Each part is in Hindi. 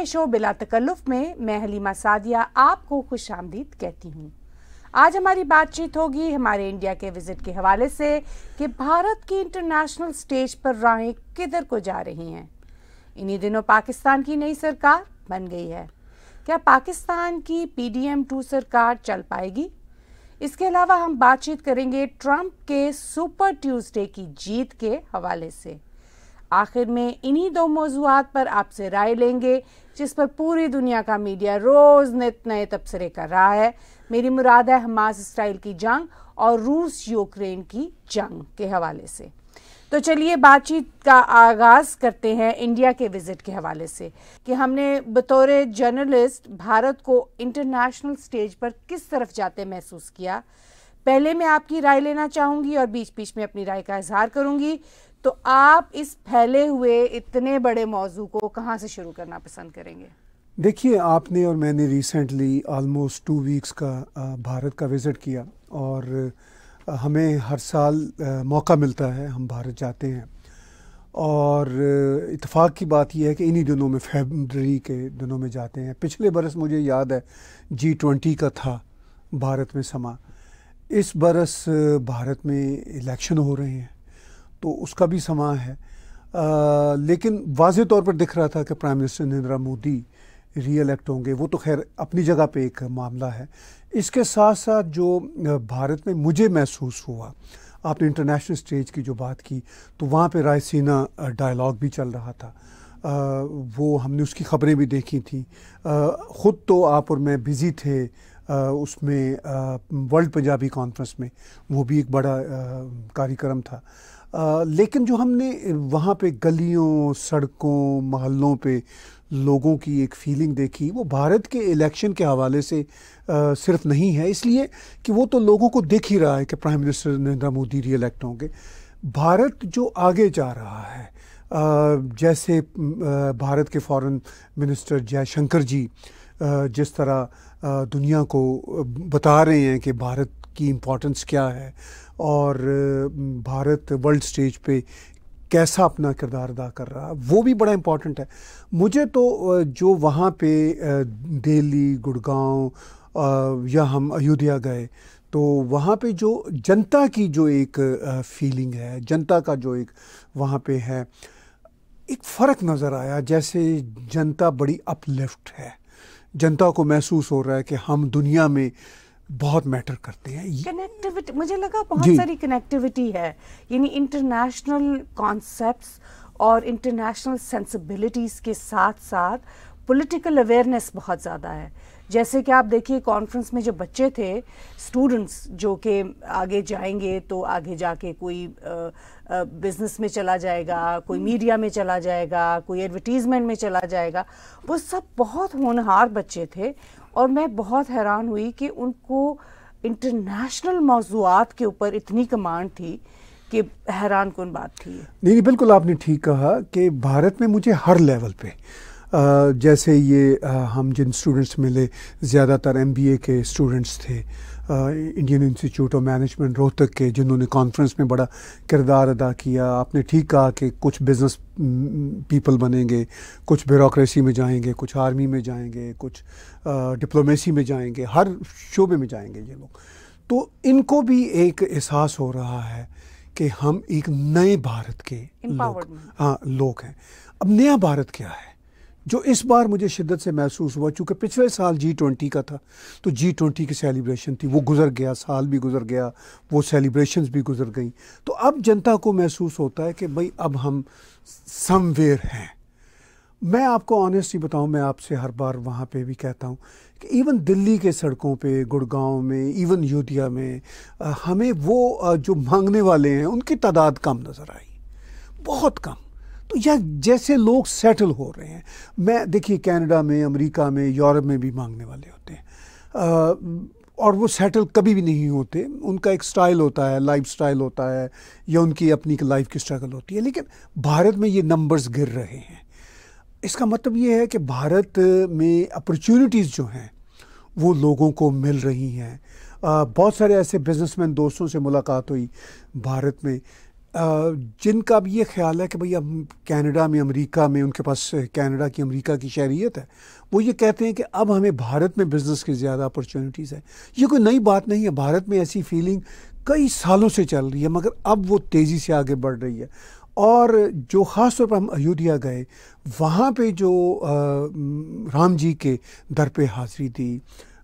के शो बिला तकल्लुफ में मैं हलीमा सादिया आपको खुश आमदीद कहती हूँ आज हमारी बातचीत होगी हमारे इंडिया के विजिट के हवाले से कि भारत की इंटरनेशनल स्टेज पर राहें किधर को जा रही हैं इन्हीं दिनों पाकिस्तान की नई सरकार बन गई है क्या पाकिस्तान की पीडीएम टू सरकार चल पाएगी इसके अलावा हम बातचीत करेंगे ट्रंप के सुपर ट्यूसडे की जीत के हवाले से आखिर में इन्हीं दो मौजूद पर आपसे राय लेंगे जिस पर पूरी दुनिया का मीडिया रोज़ नित नए तबसरे कर रहा है मेरी मुराद है हमास इसराइल की जंग और रूस यूक्रेन की जंग के हवाले से तो चलिए बातचीत का आगाज़ करते हैं इंडिया के विज़िट के हवाले से कि हमने बतौर जर्नलिस्ट भारत को इंटरनेशनल स्टेज पर किस तरफ जाते महसूस किया पहले मैं आपकी राय लेना चाहूंगी और बीच बीच में अपनी राय का इजहार करूंगी तो आप इस फैले हुए इतने बड़े मौजू को कहाँ से शुरू करना पसंद करेंगे देखिए आपने और मैंने रिसेंटली आलमोस्ट टू वीक्स का भारत का विज़िट किया और हमें हर साल मौका मिलता है हम भारत जाते हैं और इतफ़ाक़ की बात यह है कि इन्हीं दिनों में फेबररी के दिनों में जाते हैं पिछले बरस मुझे याद है जी ट्वेंटी का था भारत में समा इस बरस भारत में इलेक्शन हो रहे हैं तो उसका भी समा है आ, लेकिन वाज तौर पर दिख रहा था कि prime minister Narendra Modi reelect होंगे वो तो खैर अपनी जगह पे एक मामला है इसके साथ साथ जो भारत में मुझे महसूस हुआ आपने इंटरनेशनल स्टेज की जो बात की तो वहाँ पे रायसीना डायलॉग भी चल रहा था आ, वो हमने उसकी खबरें भी देखी थी आ, ख़ुद तो आप और मैं बिज़ी थे आ, उसमें वर्ल्ड पंजाबी कॉन्फ्रेंस में वो भी एक बड़ा कार्यक्रम था आ, लेकिन जो हमने वहाँ पे गलियों सड़कों महलों पे लोगों की एक फीलिंग देखी वो भारत के इलेक्शन के हवाले से आ, सिर्फ नहीं है इसलिए कि वो तो लोगों को देख ही रहा है कि प्राइम मिनिस्टर नरेंद्र मोदी री इलेक्ट होंगे भारत जो आगे जा रहा है आ, जैसे भारत के फॉरेन मिनिस्टर जयशंकर जी जिस तरह दुनिया को बता रहे हैं कि भारत की इम्पोर्टेंस क्या है और भारत वर्ल्ड स्टेज पे कैसा अपना किरदार अदा कर रहा वो भी बड़ा इम्पॉर्टेंट है मुझे तो जो वहाँ पे दिल्ली गुड़गांव या हम अयोध्या गए तो वहाँ पे जो जनता की जो एक फीलिंग है जनता का जो एक वहाँ पे है एक फ़र्क नज़र आया जैसे जनता बड़ी अपलिफ्ट है जनता को महसूस हो रहा है कि हम दुनिया में बहुत मैटर करते हैं कनेक्टिविटी मुझे लगा बहुत सारी कनेक्टिविटी है यानी इंटरनेशनल कॉन्सेप्ट्स और इंटरनेशनल सेंसिबिलिटीज़ के साथ साथ पॉलिटिकल अवेयरनेस बहुत ज़्यादा है जैसे कि आप देखिए कॉन्फ्रेंस में जो बच्चे थे स्टूडेंट्स जो कि आगे जाएंगे तो आगे जाके कोई बिजनेस में चला जाएगा कोई मीडिया हम्म। में चला जाएगा कोई एडवर्टीज़मेंट में चला जाएगा वो सब बहुत होनहार बच्चे थे और मैं बहुत हैरान हुई कि उनको इंटरनेशनल मौजूद के ऊपर इतनी कमांड थी कि हैरान कन बात थी नहीं नहीं बिल्कुल आपने ठीक कहा कि भारत में मुझे हर लेवल पे आ, जैसे ये आ, हम जिन स्टूडेंट्स मिले ज़्यादातर एमबीए के स्टूडेंट्स थे Indian Institute of Management Rohtak के जिन्होंने कॉन्फ्रेंस में बड़ा किरदार अदा किया आपने ठीक कहा कि कुछ बिज़नेस पीपल बनेंगे कुछ ब्यूरोसी में जाएंगे कुछ आर्मी में जाएंगे कुछ डिप्लोमेसी में जाएंगे हर शोबे में जाएंगे ये लोग तो इनको भी एक एहसास हो रहा है कि हम एक नए भारत के लोग हाँ लोग हैं अब नया भारत क्या है जो इस बार मुझे शिद्दत से महसूस हुआ चूँकि पिछले साल जी ट्वेंटी का था तो जी ट्वेंटी की सेलिब्रेशन थी वो गुजर गया साल भी गुजर गया वो सेलिब्रेशंस भी गुजर गई तो अब जनता को महसूस होता है कि भाई अब हम समवेयर हैं मैं आपको ऑनेस्टली बताऊं मैं आपसे हर बार वहाँ पे भी कहता हूँ कि इवन दिल्ली के सड़कों पे गुड़गांव में इवन योधिया में हमें वो जो मांगने वाले हैं उनकी तादाद कम नज़र आई बहुत कम तो यह जैसे लोग सेटल हो रहे हैं मैं देखिए कनाडा में अमेरिका में यूरोप में भी मांगने वाले होते हैं आ, और वो सेटल कभी भी नहीं होते उनका एक स्टाइल होता है लाइफ स्टाइल होता है या उनकी अपनी लाइफ की स्ट्रगल होती है लेकिन भारत में ये नंबर्स गिर रहे हैं इसका मतलब ये है कि भारत में अपॉर्चुनिटीज़ जो हैं वो लोगों को मिल रही हैं बहुत सारे ऐसे बिजनेसमैन दोस्तों से मुलाकात हुई भारत में जिनका अब ये ख्याल है कि भई अब कनाडा में अमेरिका में उनके पास कनाडा की अमेरिका की शहरीत है वो ये कहते हैं कि अब हमें भारत में बिज़नेस की ज़्यादा अपॉर्चुनिटीज़ है ये कोई नई बात नहीं है भारत में ऐसी फीलिंग कई सालों से चल रही है मगर अब वो तेज़ी से आगे बढ़ रही है और जो ख़ास तौर पर हम अयोध्या गए वहाँ पे जो आ, राम जी के दर पे हाज़िरी थी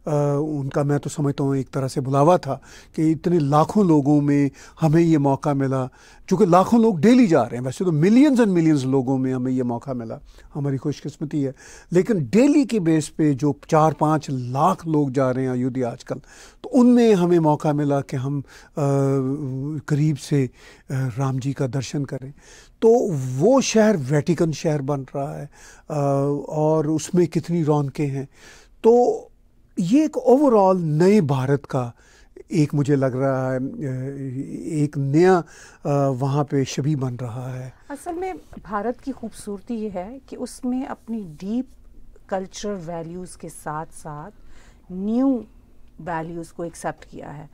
उनका मैं तो समझता हूँ एक तरह से बुलावा था कि इतने लाखों लोगों में हमें ये मौका मिला चूँकि लाखों लोग डेली जा रहे हैं वैसे तो मिलियंस एंड मिलियंस लोगों में हमें ये मौका मिला हमारी खुशकस्मती है लेकिन डेली के बेस पे जो चार पाँच लाख लोग जा रहे हैं अयोध्या आजकल तो उनमें हमें मौका मिला कि हम करीब से राम जी का दर्शन करें तो वो शहर वेटिकन शहर बन रहा है और उसमें कितनी रौनकें हैं तो ये एक ओवरऑल नए भारत का एक मुझे लग रहा है एक नया वहाँ पे छवि बन रहा है असल में भारत की खूबसूरती ये है कि उसमें अपनी डीप कल्चर वैल्यूज़ के साथ साथ न्यू वैल्यूज़ को एक्सेप्ट किया है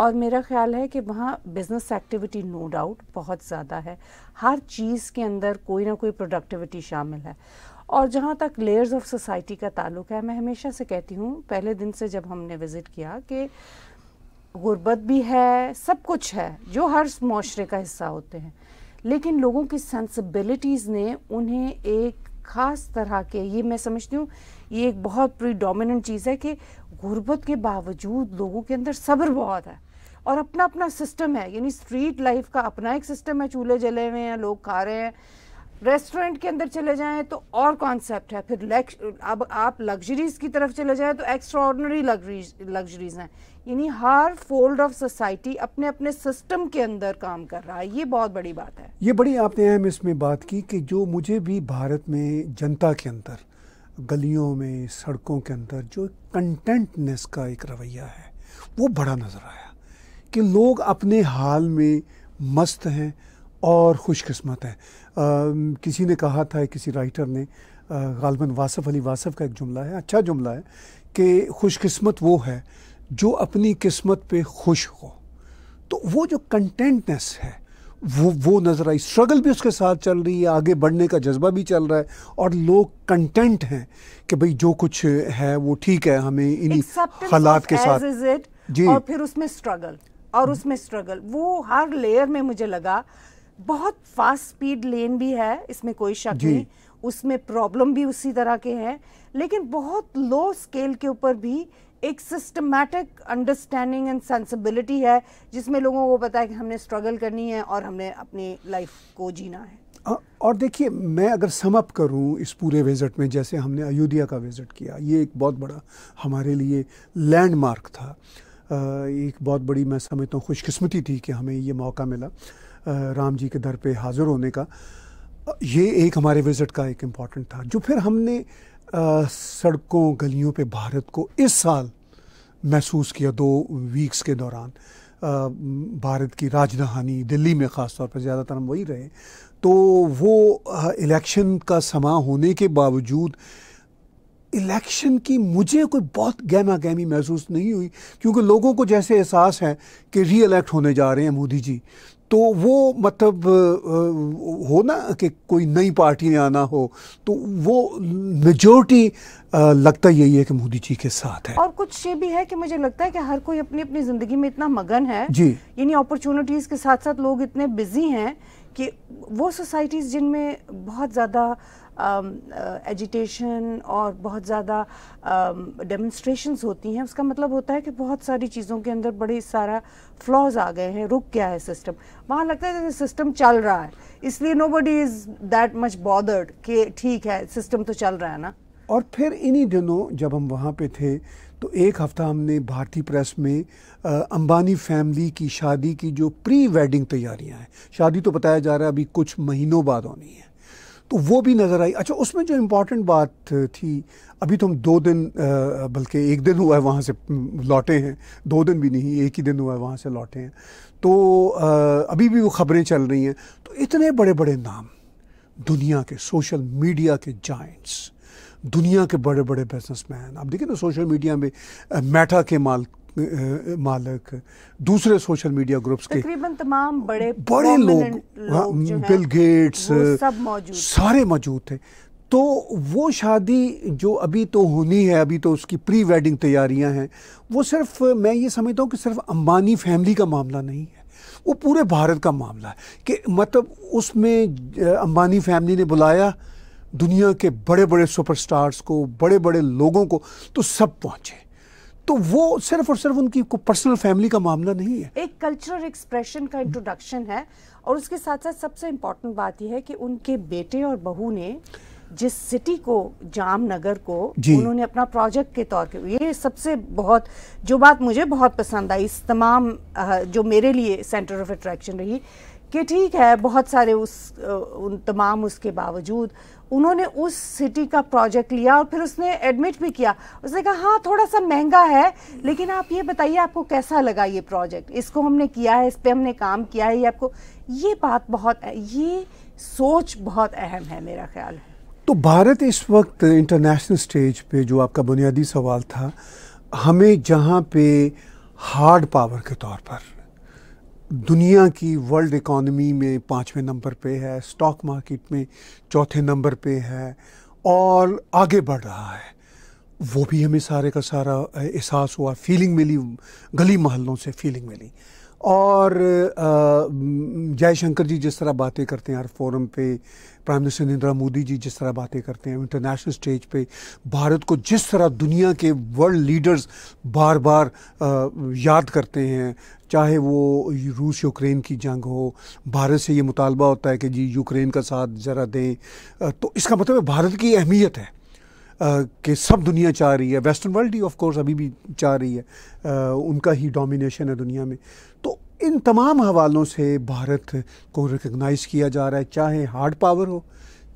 और मेरा ख्याल है कि वहाँ बिज़नेस एक्टिविटी नो डाउट बहुत ज़्यादा है हर चीज़ के अंदर कोई ना कोई प्रोडक्टिविटी शामिल है और जहाँ तक लेयर्स ऑफ सोसाइटी का ताल्लुक है मैं हमेशा से कहती हूँ पहले दिन से जब हमने विज़िट किया कि गुर्बत भी है सब कुछ है जो हर माशरे का हिस्सा होते हैं लेकिन लोगों की सेंसिबिलिटीज़ ने उन्हें एक ख़ास तरह के ये मैं समझती हूँ ये एक बहुत प्रीडोमिनेंट चीज़ है कि गुर्बत के बावजूद लोगों के अंदर सब्र बहुत है और अपना अपना सिस्टम है यानी स्ट्रीट लाइफ का अपना एक सिस्टम है चूल्हे जले हुए हैं लोग खा रहे हैं रेस्टोरेंट के अंदर चले जाएं तो और कॉन्सेप्ट है फिर अब आप लग्जरीज की तरफ चले जाएं तो ऑर्डनरी लग्जरीज हैं यानी हर फोल्ड ऑफ सोसाइटी अपने अपने सिस्टम के अंदर काम कर रहा है ये बहुत बड़ी बात है ये बड़ी आपने अहम इसमें बात की कि जो मुझे भी भारत में जनता के अंदर गलियों में सड़कों के अंदर जो कंटेंटनेस का एक रवैया है वो बड़ा नज़र आया कि लोग अपने हाल में मस्त हैं और खुशकस्मत हैं किसी ने कहा था किसी राइटर ने गालबन वासफ़ अली वासफ़ का एक जुमला है अच्छा जुमला है कि खुशकस्मत वो है जो अपनी किस्मत पे खुश हो तो वो जो कंटेंटनेस है वो वो नज़र आई स्ट्रगल भी उसके साथ चल रही है आगे बढ़ने का जज्बा भी चल रहा है और लोग कंटेंट हैं कि भाई जो कुछ है वो ठीक है हमें इन्हीं हालात के साथ it, जी और फिर उसमें स्ट्रगल और उसमें स्ट्रगल वो हर लेयर में मुझे लगा बहुत फास्ट स्पीड लेन भी है इसमें कोई शक नहीं उसमें प्रॉब्लम भी उसी तरह के हैं लेकिन बहुत लो स्केल के ऊपर भी एक सिस्टमैटिक अंडरस्टैंडिंग एंड सेंसिबिलिटी है जिसमें लोगों को पता है कि हमने स्ट्रगल करनी है और हमने अपनी लाइफ को जीना है आ, और देखिए मैं अगर समअप करूं इस पूरे विज़िट में जैसे हमने अयोध्या का विज़िट किया ये एक बहुत बड़ा हमारे लिए लैंडमार्क था एक बहुत बड़ी मैं समझता हूँ खुशकिस्मती थी कि हमें ये मौका मिला राम जी के दर पे हाज़िर होने का ये एक हमारे विज़िट का एक इम्पॉर्टेंट था जो फिर हमने सड़कों गलियों पे भारत को इस साल महसूस किया दो वीक्स के दौरान भारत की राजधानी दिल्ली में ख़ास तौर पर ज़्यादातर हम वही रहे तो वो इलेक्शन का समा होने के बावजूद इलेक्शन की मुझे कोई बहुत गहमा गहमी महसूस नहीं हुई क्योंकि लोगों को जैसे एहसास है कि री इलेक्ट होने जा रहे हैं मोदी जी तो वो मतलब हो ना कि कोई नई पार्टी आना हो तो वो मेजोरिटी लगता यही है कि मोदी जी के साथ है और कुछ ये भी है कि मुझे लगता है कि हर कोई अपनी अपनी ज़िंदगी में इतना मगन है जी यानी अपॉर्चुनिटीज़ के साथ साथ लोग इतने बिजी हैं कि वो सोसाइटीज़ जिनमें बहुत ज़्यादा एजिटेशन um, uh, और बहुत ज़्यादा डेमोन्स्ट्रेशंस um, होती हैं उसका मतलब होता है कि बहुत सारी चीज़ों के अंदर बड़े सारा फ्लॉज आ गए हैं रुक गया है सिस्टम वहाँ लगता है जैसे सिस्टम चल रहा है इसलिए nobody is that much bothered कि ठीक है सिस्टम तो चल रहा है ना और फिर इन्हीं दिनों जब हम वहाँ पे थे तो एक हफ़्ता हमने भारतीय प्रेस में अंबानी फैमिली की शादी की जो प्री वेडिंग तैयारियाँ हैं शादी तो बताया जा रहा है अभी कुछ महीनों बाद होनी है तो वो भी नज़र आई अच्छा उसमें जो इम्पोर्टेंट बात थी अभी तो हम दो दिन बल्कि एक दिन हुआ है वहाँ से लौटे हैं दो दिन भी नहीं एक ही दिन हुआ है वहाँ से लौटे हैं तो आ, अभी भी वो खबरें चल रही हैं तो इतने बड़े बड़े नाम दुनिया के सोशल मीडिया के जाइंट्स दुनिया के बड़े बड़े बिजनेसमैन आप देखिए ना सोशल मीडिया में मेटा के माल मालक दूसरे सोशल मीडिया ग्रुप्स के तकरीबन तमाम बड़े बड़े लोग, हाँ, लोग बिल गेट्स सब मौजूद सारे मौजूद थे तो वो शादी जो अभी तो होनी है अभी तो उसकी प्री वेडिंग तैयारियां हैं वो सिर्फ मैं ये समझता हूँ कि सिर्फ अंबानी फैमिली का मामला नहीं है वो पूरे भारत का मामला है कि मतलब उसमें अंबानी फैमिली ने बुलाया दुनिया के बड़े बड़े सुपरस्टार्स को बड़े बड़े लोगों को तो सब पहुँचे तो वो सिर्फ और सिर्फ उनकी पर्सनल फैमिली का मामला नहीं है एक कल्चरल एक्सप्रेशन का इंट्रोडक्शन है और उसके साथ साथ सबसे इम्पोर्टेंट बात यह है कि उनके बेटे और बहू ने जिस सिटी को जामनगर को उन्होंने अपना प्रोजेक्ट के तौर पे ये सबसे बहुत जो बात मुझे बहुत पसंद आई इस तमाम जो मेरे लिए सेंटर ऑफ अट्रैक्शन रही कि ठीक है बहुत सारे उस उन तमाम उसके बावजूद उन्होंने उस सिटी का प्रोजेक्ट लिया और फिर उसने एडमिट भी किया उसने कहा हाँ थोड़ा सा महंगा है लेकिन आप ये बताइए आपको कैसा लगा ये प्रोजेक्ट इसको हमने किया है इस पर हमने काम किया है ये आपको ये बात बहुत ये सोच बहुत अहम है मेरा ख्याल है तो भारत इस वक्त इंटरनेशनल स्टेज पे जो आपका बुनियादी सवाल था हमें जहाँ पे हार्ड पावर के तौर पर दुनिया की वर्ल्ड इकॉनमी में पाँचवें नंबर पे है स्टॉक मार्केट में चौथे नंबर पे है और आगे बढ़ रहा है वो भी हमें सारे का सारा एहसास हुआ फीलिंग मिली गली मोहल्लों से फीलिंग मिली और जयशंकर जी जिस तरह बातें करते हैं हर फोरम पे प्राइम मिनिस्टर नरेंद्र मोदी जी जिस तरह बातें करते हैं इंटरनेशनल स्टेज पे भारत को जिस तरह दुनिया के वर्ल्ड लीडर्स बार बार याद करते हैं चाहे वो रूस यूक्रेन की जंग हो भारत से ये मुतालबा होता है कि जी यूक्रेन का साथ ज़रा दें तो इसका मतलब भारत की अहमियत है कि सब दुनिया चाह रही है वेस्टर्न वर्ल्ड ही ऑफ कोर्स अभी भी चाह रही है आ, उनका ही डोमिनेशन है दुनिया में तो इन तमाम हवालों से भारत को रिकगनाइज़ किया जा रहा है चाहे हार्ड पावर हो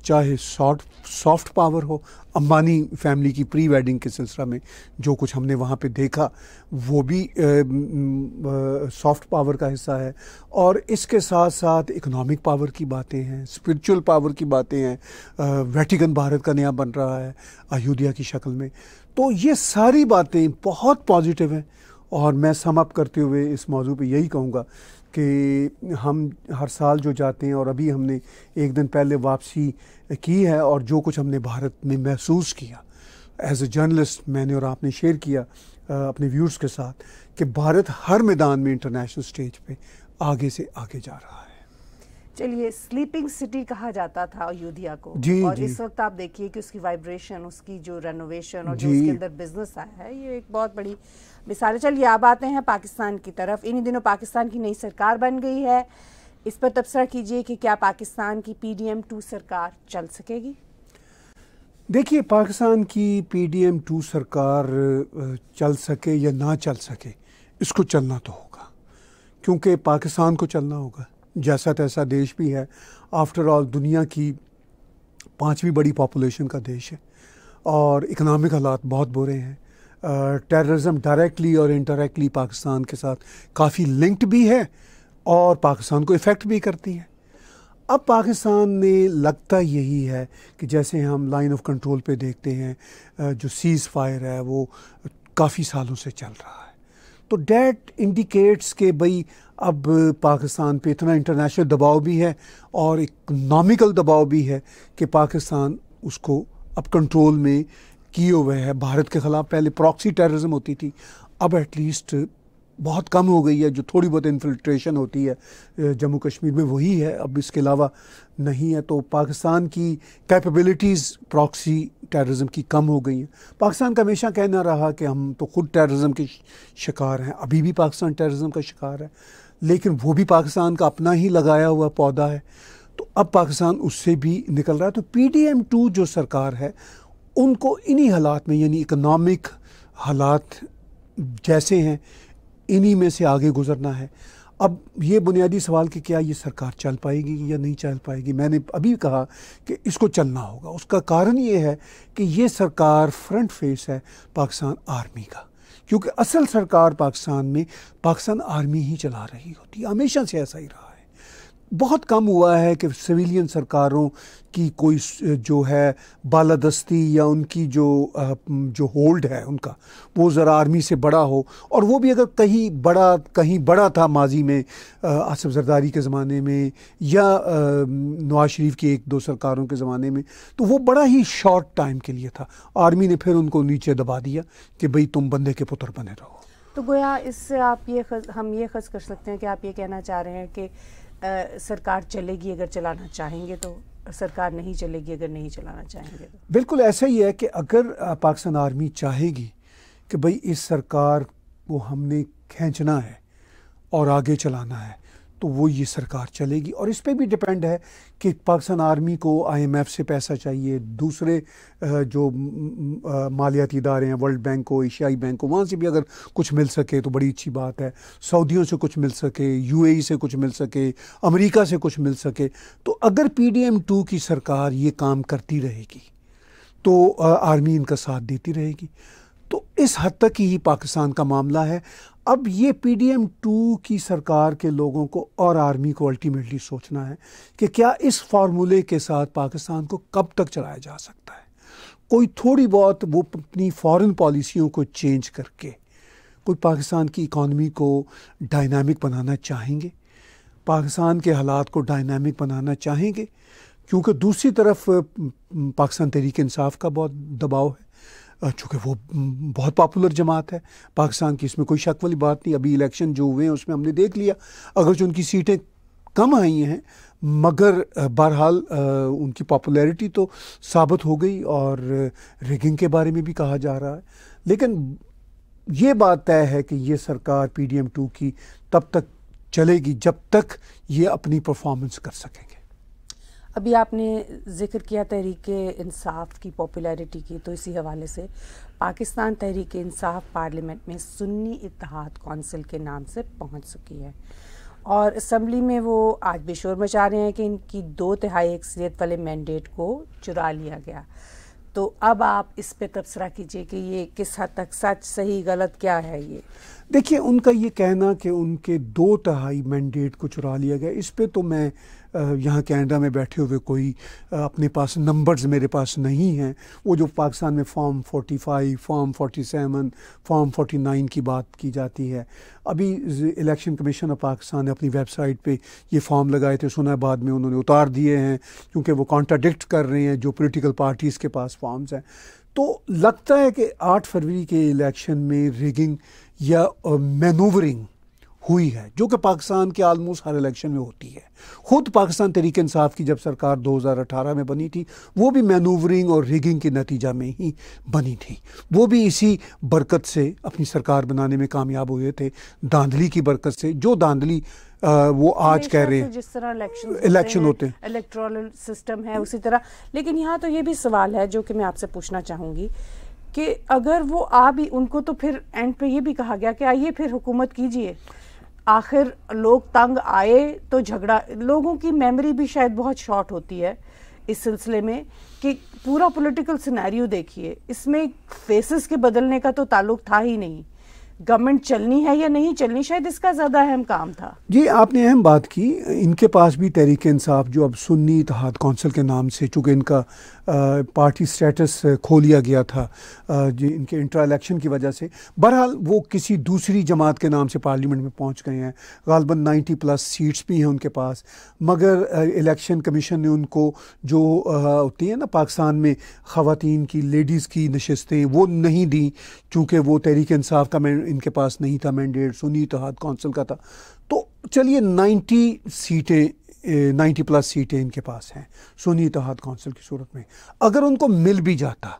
चाहे सॉफ्ट सॉफ्ट पावर हो अम्बानी फैमिली की प्री वेडिंग के सिलसिला में जो कुछ हमने वहाँ पे देखा वो भी सॉफ्ट पावर का हिस्सा है और इसके साथ साथ इकोनॉमिक पावर की बातें हैं स्पिरिचुअल पावर की बातें हैं वेटिकन भारत का नया बन रहा है अयोध्या की शक्ल में तो ये सारी बातें बहुत पॉजिटिव हैं और मैं समप करते हुए इस मौजू पे यही कहूँगा कि हम हर साल जो जाते हैं और अभी हमने एक दिन पहले वापसी की है और जो कुछ हमने भारत में महसूस किया एज ए जर्नलिस्ट मैंने और आपने शेयर किया अपने व्यूर्स के साथ कि भारत हर मैदान में इंटरनेशनल स्टेज पे आगे से आगे जा रहा है चलिए स्लीपिंग सिटी कहा जाता था अयोध्या को जी, और जी. इस वक्त आप देखिए कि उसकी वाइब्रेशन उसकी जो रेनोवेशन और जो उसके अंदर बिजनेस आया है ये एक बहुत बड़ी मिसाल है चलिए आप आते हैं पाकिस्तान की तरफ इन्हीं दिनों पाकिस्तान की नई सरकार बन गई है इस पर तबसरा कीजिए कि क्या पाकिस्तान की पी डी एम टू सरकार चल सकेगी देखिए पाकिस्तान की पी डी एम टू सरकार चल सके या ना चल सके इसको चलना तो होगा क्योंकि पाकिस्तान को चलना होगा जैसा तैसा देश भी है आफ्टर ऑल दुनिया की पांचवी बड़ी पॉपुलेशन का देश है और इकनॉमिक हालात बहुत बुरे हैं टेररिज्म डायरेक्टली और इनडायरेक्टली पाकिस्तान के साथ काफ़ी लिंक्ड भी है और पाकिस्तान को इफ़ेक्ट भी करती है अब पाकिस्तान ने लगता यही है कि जैसे हम लाइन ऑफ कंट्रोल पे देखते हैं जो सीज़ फायर है वो काफ़ी सालों से चल रहा है तो डेट इंडिकेट्स के भाई अब पाकिस्तान पे इतना इंटरनेशनल दबाव भी है और इकनॉमिकल दबाव भी है कि पाकिस्तान उसको अब कंट्रोल में किए हुए है भारत के ख़िलाफ़ पहले प्रॉक्सी टेररिज्म होती थी अब एटलीस्ट बहुत कम हो गई है जो थोड़ी बहुत इन्फिल्ट्रेशन होती है जम्मू कश्मीर में वही है अब इसके अलावा नहीं है तो पाकिस्तान की कैपेबिलिटीज़ प्रॉक्सी टेररिज्म की कम हो गई हैं पाकिस्तान का हमेशा कहना रहा कि हम तो ख़ुद टेररिज्म के शिकार हैं अभी भी पाकिस्तान टेररिज्म का शिकार है लेकिन वो भी पाकिस्तान का अपना ही लगाया हुआ पौधा है तो अब पाकिस्तान उससे भी निकल रहा है तो पी डी एम टू जो सरकार है उनको इन्हीं हालात में यानी इकनॉमिक हालात जैसे हैं इन्हीं में से आगे गुजरना है अब ये बुनियादी सवाल कि क्या ये सरकार चल पाएगी या नहीं चल पाएगी मैंने अभी कहा कि इसको चलना होगा उसका कारण ये है कि ये सरकार फ्रंट फेस है पाकिस्तान आर्मी का क्योंकि असल सरकार पाकिस्तान में पाकिस्तान आर्मी ही चला रही होती है हमेशा से ऐसा ही रहा है बहुत कम हुआ है कि सिविलियन सरकारों की कोई जो है बालादस्ती या उनकी जो जो होल्ड है उनका वो ज़रा आर्मी से बड़ा हो और वो भी अगर कहीं बड़ा कहीं बड़ा था माजी में आसफ जरदारी के ज़माने में या नवाज शरीफ की एक दो सरकारों के ज़माने में तो वो बड़ा ही शॉर्ट टाइम के लिए था आर्मी ने फिर उनको नीचे दबा दिया कि भाई तुम बंदे के पुत्र बने रहो तो गोया इससे आप ये खस, हम ये खस कर सकते हैं कि आप ये कहना चाह रहे हैं कि सरकार चलेगी अगर चलाना चाहेंगे तो सरकार नहीं चलेगी अगर नहीं चलाना चाहेंगे तो बिल्कुल ऐसा ही है कि अगर पाकिस्तान आर्मी चाहेगी कि भाई इस सरकार को हमने खींचना है और आगे चलाना है तो वो ये सरकार चलेगी और इस पर भी डिपेंड है कि पाकिस्तान आर्मी को आईएमएफ से पैसा चाहिए दूसरे जो मालियाती इदारे हैं वर्ल्ड बैंक को एशियाई बैंक को वहाँ से भी अगर कुछ मिल सके तो बड़ी अच्छी बात है सऊदियों से कुछ मिल सके यूएई से कुछ मिल सके अमेरिका से कुछ मिल सके तो अगर पी डी एम टू की सरकार ये काम करती रहेगी तो आर्मी इनका साथ देती रहेगी तो इस हद तक ही पाकिस्तान का मामला है अब ये पी डी एम टू की सरकार के लोगों को और आर्मी को अल्टीमेटली सोचना है कि क्या इस फार्मूले के साथ पाकिस्तान को कब तक चलाया जा सकता है कोई थोड़ी बहुत वो अपनी फॉरेन पॉलिसियों को चेंज करके कोई पाकिस्तान की इकॉनमी को डायनामिक बनाना चाहेंगे पाकिस्तान के हालात को डायनामिक बनाना चाहेंगे क्योंकि दूसरी तरफ पाकिस्तान तहरीक इंसाफ का बहुत दबाव है चूँकि वो बहुत पॉपुलर जमात है पाकिस्तान की इसमें कोई शक वाली बात नहीं अभी इलेक्शन जो हुए हैं उसमें हमने देख लिया अगर जो उनकी सीटें कम आई हैं मगर बहरहाल उनकी पॉपुलैरिटी तो साबित हो गई और रिगिंग के बारे में भी कहा जा रहा है लेकिन ये बात तय है कि ये सरकार पी डी एम टू की तब तक चलेगी जब तक ये अपनी परफॉर्मेंस कर सकेंगे अभी आपने जिक्र किया तहरीक इंसाफ की पॉपुलैरिटी की तो इसी हवाले से पाकिस्तान तहरीक इंसाफ पार्लियामेंट में सुन्नी इतिहाद कौंसिल के नाम से पहुंच चुकी है और असम्बली में वो आज भी शोर मचा रहे हैं कि इनकी दो तिहाई अक्सरियत वाले मैंडेट को चुरा लिया गया तो अब आप इस पे तबसरा कीजिए कि ये किस हद तक सच सही गलत क्या है ये देखिए उनका ये कहना कि उनके दो तहाई मैंडेट को चुरा लिया गया इस पर तो मैं यहाँ कैनेडा में बैठे हुए कोई अपने पास नंबर्स मेरे पास नहीं हैं वो जो पाकिस्तान में फॉर्म 45, फॉर्म 47, फॉर्म 49 की बात की जाती है अभी इलेक्शन कमीशन ऑफ पाकिस्तान ने अपनी वेबसाइट पे ये फॉर्म लगाए थे सुना बाद में उन्होंने उतार दिए हैं क्योंकि वो कॉन्ट्राडिक्ट कर रहे हैं जो पोलिटिकल पार्टीज़ के पास फॉर्म्स हैं तो लगता है कि आठ फरवरी के इलेक्शन में रिगिंग या मैनूवरिंग हुई है जो कि पाकिस्तान के आलमोस्ट हर इलेक्शन में होती है ख़ुद पाकिस्तान तरीक इंसाफ की जब सरकार 2018 में बनी थी वो भी मैनूवरिंग और रिगिंग के नतीजा में ही बनी थी वो भी इसी बरकत से अपनी सरकार बनाने में कामयाब हुए थे धांधली की बरकत से जो धांधली आ, वो आज कह रहे हैं जिस तरह इलेक्शन होते हैं इलेक्ट्रॉल सिस्टम है उसी तरह लेकिन यहाँ तो ये भी सवाल है जो कि मैं आपसे पूछना चाहूंगी कि अगर वो आ भी उनको तो फिर एंड पे ये भी कहा गया कि आइए फिर हुकूमत कीजिए आखिर लोग तंग आए तो झगड़ा लोगों की मेमोरी भी शायद बहुत शॉर्ट होती है इस सिलसिले में कि पूरा पॉलिटिकल सिनेरियो देखिए इसमें फेसेस के बदलने का तो ताल्लुक था ही नहीं गवर्नमेंट चलनी है या नहीं चलनी शायद इसका ज़्यादा अहम काम था जी आपने अहम बात की इनके पास भी तहरीक इंसाफ जो अब सुन्नी इतिहाद कौंसिल के नाम से चूँकि इनका पार्टी स्टेटस खो लिया गया था जी इनके इंट्रा इलेक्शन की वजह से बहरहाल वो किसी दूसरी जमात के नाम से पार्लियामेंट में पहुंच गए हैं गालबन 90 प्लस सीट्स भी हैं उनके पास मगर इलेक्शन कमीशन ने उनको जो होती है ना पाकिस्तान में ख़वान की लेडीज़ की नशस्तें वो नहीं दी चूँकि वो तहरीक इंसाफ का इनके पास नहीं था मैंडेट सुनी इतहाद कौंसिल का था तो चलिए 90 सीटें 90 प्लस सीटें इनके पास हैं सोनी इतिहाद कौंसिल की सूरत में अगर उनको मिल भी जाता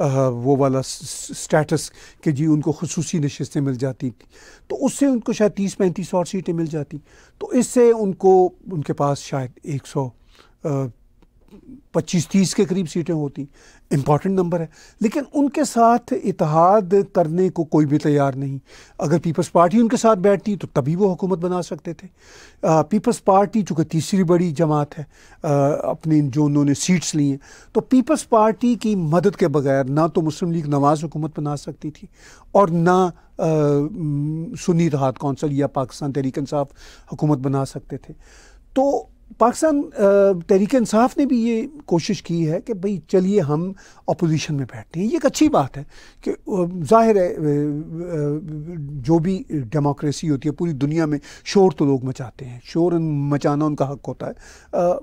आ, वो वाला स्टेटस कि जी उनको खसूस नशस्तें मिल जाती थी तो उससे उनको शायद तीस पैंतीस और सीटें मिल जाती तो इससे उनको उनके पास शायद एक सौ पच्चीस तीस के करीब सीटें होती इम्पॉर्टेंट नंबर है लेकिन उनके साथ इतिहाद करने को कोई भी तैयार नहीं अगर पीपल्स पार्टी उनके साथ बैठती तो तभी वो हुकूमत बना सकते थे पीपल्स पार्टी चूँकि तीसरी बड़ी जमात है आ, जो उन्होंने सीट्स ली हैं तो पीपल्स पार्टी की मदद के बगैर ना तो मुस्लिम लीग नवाज़ हुकूमत बना सकती थी और ना सुनी सुन्नी राहत कौंसल या पाकिस्तान तहरीक इंसाफ हुकूमत बना सकते थे तो पाकिस्तान तहरीक इंसाफ ने भी ये कोशिश की है कि भाई चलिए हम अपोजिशन में बैठते हैं ये एक अच्छी बात है कि जाहिर है जो भी डेमोक्रेसी होती है पूरी दुनिया में शोर तो लोग मचाते हैं शोर मचाना उनका हक होता है आ,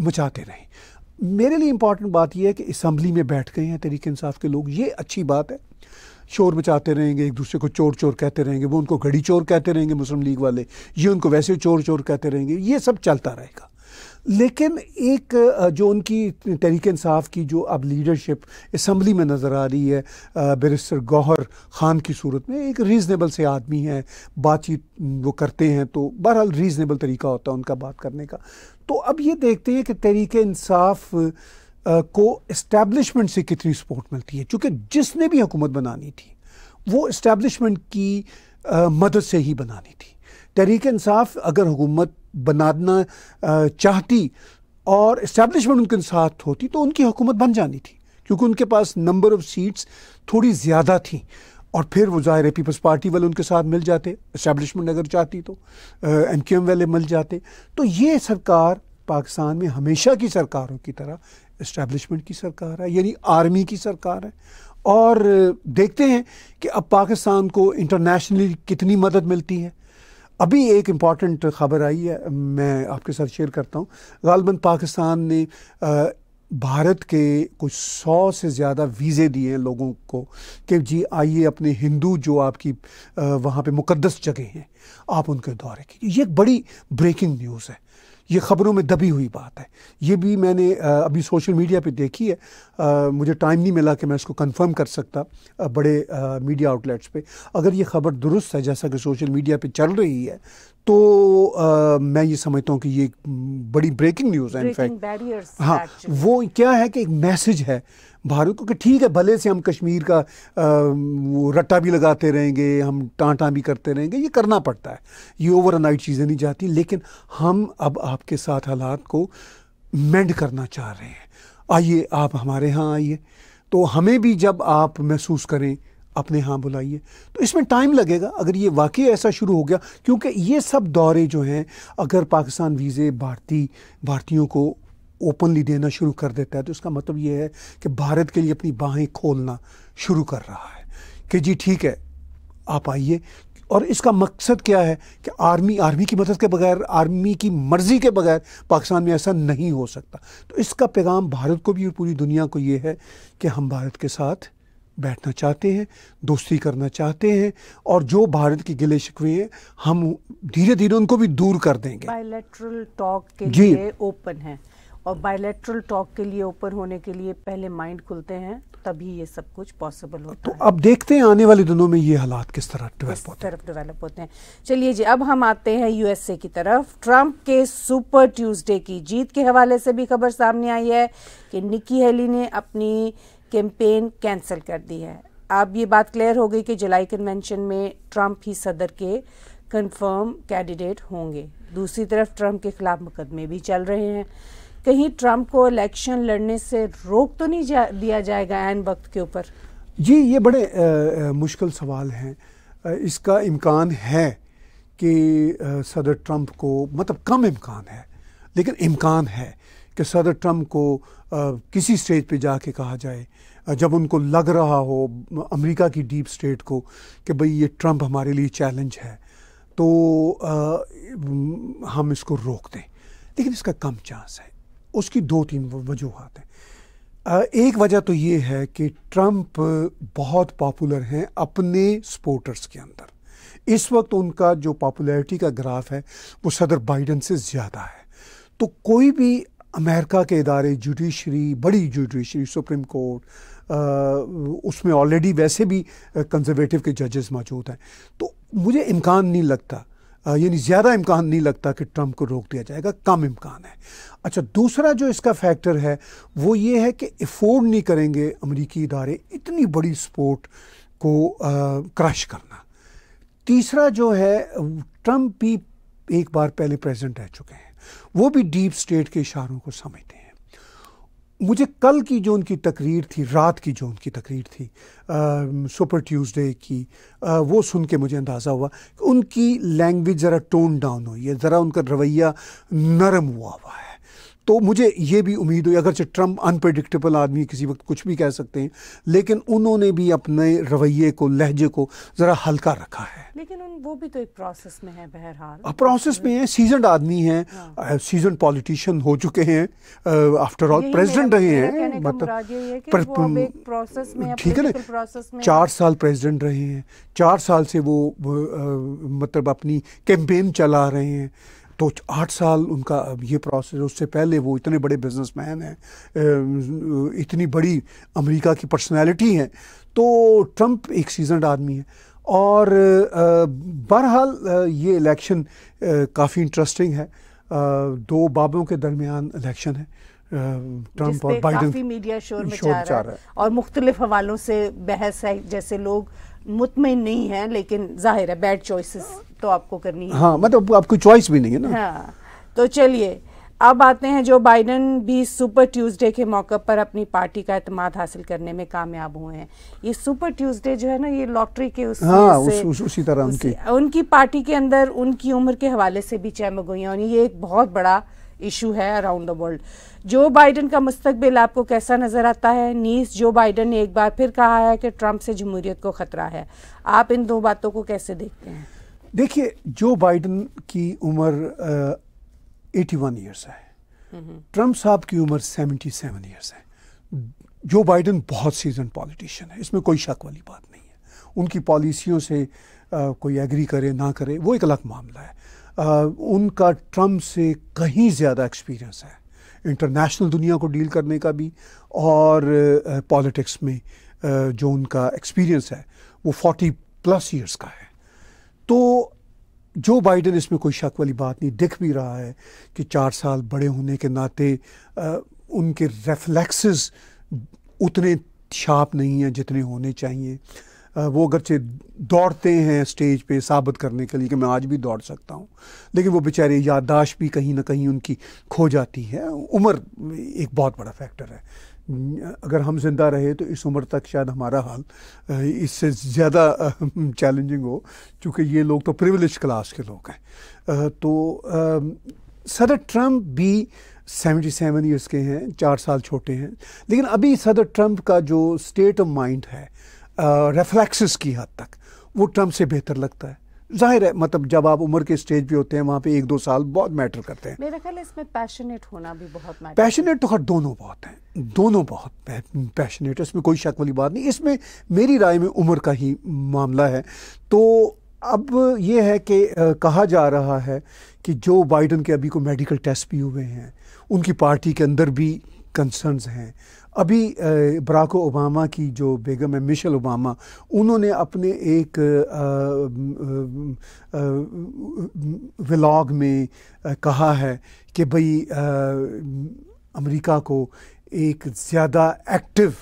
मचाते रहें मेरे लिए इम्पॉर्टेंट बात यह है कि इसम्बली में बैठ गए हैं तहरीक इंसाफ के लोग ये अच्छी बात है शोर मचाते रहेंगे एक दूसरे को चोर चोर कहते रहेंगे वो उनको घड़ी चोर कहते रहेंगे मुस्लिम लीग वाले ये उनको वैसे चोर चोर कहते रहेंगे ये सब चलता रहेगा लेकिन एक जो उनकी तहरीक इंसाफ की जो अब लीडरशिप इसम्बली में नज़र आ रही है बैरिस्टर गौहर ख़ान की सूरत में एक रीज़नेबल से आदमी हैं बातचीत वो करते हैं तो बहरहाल रीज़नेबल तरीका होता है उनका बात करने का तो अब ये देखते हैं कि तहरीक इंसाफ को इस्टेब्लिशमेंट से कितनी सपोर्ट मिलती है चूँकि जिसने भी हुकूमत बनानी थी वो इस्टेब्लिशमेंट की आ, मदद से ही बनानी थी तहरीक इंसाफ अगर हुकूमत बनाना चाहती और इस्टेब्लिशमेंट उनके साथ होती तो उनकी हुकूमत बन जानी थी क्योंकि उनके पास नंबर ऑफ़ सीट्स थोड़ी ज़्यादा थी और फिर वो ज़ाहिर है पीपल्स पार्टी वाले उनके साथ मिल जाते इस्टेब्लिशमेंट अगर चाहती तो एम क्यू एम वाले मिल जाते तो ये सरकार पाकिस्तान में हमेशा की सरकारों की तरह इस्टेब्लिशमेंट की सरकार है यानी आर्मी की सरकार है और देखते हैं कि अब पाकिस्तान को इंटरनेशनली कितनी मदद मिलती है अभी एक इम्पॉर्टेंट ख़बर आई है मैं आपके साथ शेयर करता हूँ गालबन पाकिस्तान ने भारत के कुछ सौ से ज़्यादा वीज़े दिए हैं लोगों को कि जी आइए अपने हिंदू जो आपकी वहाँ पे मुकद्दस जगह हैं आप उनके दौरे कीजिए ये एक बड़ी ब्रेकिंग न्यूज़ है ये ख़बरों में दबी हुई बात है ये भी मैंने अभी सोशल मीडिया पे देखी है मुझे टाइम नहीं मिला कि मैं इसको कंफर्म कर सकता बड़े मीडिया आउटलेट्स पे अगर ये ख़बर दुरुस्त है जैसा कि सोशल मीडिया पे चल रही है तो आ, मैं ये समझता हूँ कि ये बड़ी ब्रेकिंग न्यूज़ है इनफैक्ट हाँ वो क्या है कि एक मैसेज है भारत क्योंकि ठीक है भले से हम कश्मीर का वो रट्टा भी लगाते रहेंगे हम टाँटा भी करते रहेंगे ये करना पड़ता है ये ओवर नाइट चीज़ें नहीं जाती लेकिन हम अब आपके साथ हालात को मेंड करना चाह रहे हैं आइए आप हमारे यहाँ आइए तो हमें भी जब आप महसूस करें अपने यहाँ बुलाइए तो इसमें टाइम लगेगा अगर ये वाकई ऐसा शुरू हो गया क्योंकि ये सब दौरे जो हैं अगर पाकिस्तान वीज़े भारती भारतीयों को ओपनली देना शुरू कर देता है तो इसका मतलब ये है कि भारत के लिए अपनी बाहें खोलना शुरू कर रहा है कि जी ठीक है आप आइए और इसका मकसद क्या है कि आर्मी आर्मी की मदद के बगैर आर्मी की मर्ज़ी के बगैर पाकिस्तान में ऐसा नहीं हो सकता तो इसका पैगाम भारत को भी और पूरी दुनिया को ये है कि हम भारत के साथ बैठना चाहते हैं दोस्ती करना चाहते हैं और जो भारत के गिले शिकवे हैं हम धीरे धीरे उनको भी दूर कर देंगे टॉक के जी, लिए ओपन है और बायोलेट्रल टॉक के लिए ओपन होने के लिए पहले माइंड खुलते हैं तभी ये सब कुछ पॉसिबल होता तो है तो अब देखते हैं आने वाले दिनों में ये हालात किस तरह डेवलप होते तरफ डेवलप होते हैं चलिए जी अब हम आते हैं यूएसए की तरफ ट्रंप के सुपर ट्यूसडे की जीत के हवाले से भी खबर सामने आई है कि निकी हेली ने अपनी कैंपेन कैंसिल कर दी है अब ये बात क्लियर हो गई कि जुलाई कन्वेंशन में ट्रंप ही सदर के कंफर्म कैंडिडेट होंगे दूसरी तरफ ट्रंप के खिलाफ मुकदमे भी चल रहे हैं कहीं ट्रंप को इलेक्शन लड़ने से रोक तो नहीं जा, दिया जाएगा एन वक्त के ऊपर जी ये बड़े आ, मुश्किल सवाल हैं इसका इम्कान है कि आ, सदर ट्रंप को मतलब कम इम्कान है लेकिन इम्कान है कि सदर ट्रंप को आ, किसी स्टेज पे जाके कहा जाए जब उनको लग रहा हो अमेरिका की डीप स्टेट को कि भई ये ट्रंप हमारे लिए चैलेंज है तो आ, हम इसको रोक दें लेकिन इसका कम चांस है उसकी दो तीन वजूहत हैं एक वजह तो ये है कि ट्रंप बहुत पॉपुलर हैं अपने सपोर्टर्स के अंदर इस वक्त उनका जो पॉपुलैरिटी का ग्राफ है वो सदर बाइडन से ज़्यादा है तो कोई भी अमेरिका के इदारे जुडिशरी बड़ी जुडिशरी सुप्रीम कोर्ट उसमें ऑलरेडी वैसे भी कंजर्वेटिव के जजेस मौजूद हैं तो मुझे इम्कान नहीं लगता यानी ज़्यादा इम्कान नहीं लगता कि ट्रंप को रोक दिया जाएगा कम इम्कान है अच्छा दूसरा जो इसका फैक्टर है वो ये है कि अफोर्ड नहीं करेंगे अमरीकी इदारे इतनी बड़ी स्पोर्ट को क्रश करना तीसरा जो है ट्रंप भी एक बार पहले प्रेजेंट रह चुके हैं वो भी डीप स्टेट के इशारों को समझते हैं मुझे कल की जो उनकी तकरीर थी रात की जो उनकी तकरीर थी आ, सुपर ट्यूसडे की आ, वो सुन के मुझे अंदाज़ा हुआ कि उनकी लैंग्वेज ज़रा टोन डाउन हुई है ज़रा उनका रवैया नरम हुआ हुआ है तो मुझे ये भी उम्मीद हुई अगरचे ट्रंप अनप्रडिक्टेबल आदमी किसी वक्त कुछ भी कह सकते हैं लेकिन उन्होंने भी अपने रवैये को लहजे को ज़रा हल्का रखा है लेकिन उन वो भी तो एक प्रोसेस में है बहरहाल प्रोसेस में है सीजन आदमी हैं सीजन हाँ। पॉलिटिशियन हो चुके हैं आफ्टर ऑल प्रेसिडेंट रहे हैं मतलब ठीक है ना चार साल प्रेसिडेंट रहे हैं चार साल से वो मतलब अपनी कैंपेन चला रहे हैं तो आठ साल उनका ये प्रोसेस उससे पहले वो इतने बड़े बिजनेसमैन हैं इतनी बड़ी अमेरिका की पर्सनैलिटी हैं तो ट्रंप एक सीजनड आदमी है और बहरहाल ये इलेक्शन काफ़ी इंटरेस्टिंग है दो बाबों के दरमियान इलेक्शन है ट्रंप और बाइडन मीडिया शोर मचा रहा है और मुख्तलिफ हवालों से बहस है जैसे लोग मुतमिन नहीं है लेकिन जाहिर है बैड चॉइसेस तो आपको करनी है हाँ मतलब आपको चॉइस भी नहीं है ना हाँ तो चलिए अब आते हैं जो बाइडन भी सुपर ट्यूसडे के मौके पर अपनी पार्टी का अतमाद हासिल करने में कामयाब हुए हैं ये सुपर ट्यूसडे जो है ना ये लॉटरी के उस, हाँ, उस, उस उसी तरह उसी, उनकी उनकी पार्टी के अंदर उनकी उम्र के हवाले से भी है और ये एक बहुत बड़ा इशू है अराउंड द वर्ल्ड जो बाइडन का मुस्तबिल आपको कैसा नज़र आता है नीस जो बाइडन ने एक बार फिर कहा है कि ट्रंप से जमहूरीत को ख़तरा है आप इन दो बातों को कैसे देखते हैं देखिए जो बाइडन की उम्र एटी वन ईयर्स है ट्रंप साहब की उम्र सेवेंटी सेवन ईयर्स है जो बाइडन बहुत सीजन पॉलिटिशियन है इसमें कोई शक वाली बात नहीं है उनकी पॉलिसियों से आ, uh, कोई एग्री करे ना करे वो एक अलग मामला है उनका ट्रम्प से कहीं ज़्यादा एक्सपीरियंस है इंटरनेशनल दुनिया को डील करने का भी और पॉलिटिक्स में जो उनका एक्सपीरियंस है वो फोर्टी प्लस ईयर्स का है तो जो बाइडन इसमें कोई शक वाली बात नहीं दिख भी रहा है कि चार साल बड़े होने के नाते उनके रेफ्लेक्सेस उतने शार्प नहीं हैं जितने होने चाहिए वो अगरचे दौड़ते हैं स्टेज पे साबित करने के लिए कि मैं आज भी दौड़ सकता हूँ लेकिन वो बेचारे याददाश्त भी कहीं ना कहीं उनकी खो जाती है उम्र एक बहुत बड़ा फैक्टर है अगर हम जिंदा रहे तो इस उम्र तक शायद हमारा हाल इससे ज़्यादा चैलेंजिंग हो क्योंकि ये लोग तो प्रिविलेज क्लास के लोग हैं तो सदर ट्रम्प भी सेवेंटी सेवन ईयर्स के हैं चार साल छोटे हैं लेकिन अभी सदर ट्रम्प का जो स्टेट ऑफ माइंड है रेफ्लेक्सेस की हद तक वो ट्रम्प से बेहतर लगता है जाहिर है मतलब जब आप उम्र के स्टेज पे होते हैं वहाँ पे एक दो साल बहुत मैटर करते हैं मेरा ख्याल इसमें पैशनेट होना भी बहुत मैटर पैशनेट तो हर दोनों बहुत हैं दोनों बहुत पैशनेट इसमें कोई शक वाली बात नहीं इसमें मेरी राय में उम्र का ही मामला है तो अब ये है कि कहा जा रहा है कि जो बाइडन के अभी को मेडिकल टेस्ट भी हुए हैं उनकी पार्टी के अंदर भी कंसर्न्स हैं अभी बराक ओबामा की जो बेगम है मिशल ओबामा उन्होंने अपने एक व्लॉग में कहा है कि भई अमेरिका को एक ज़्यादा एक्टिव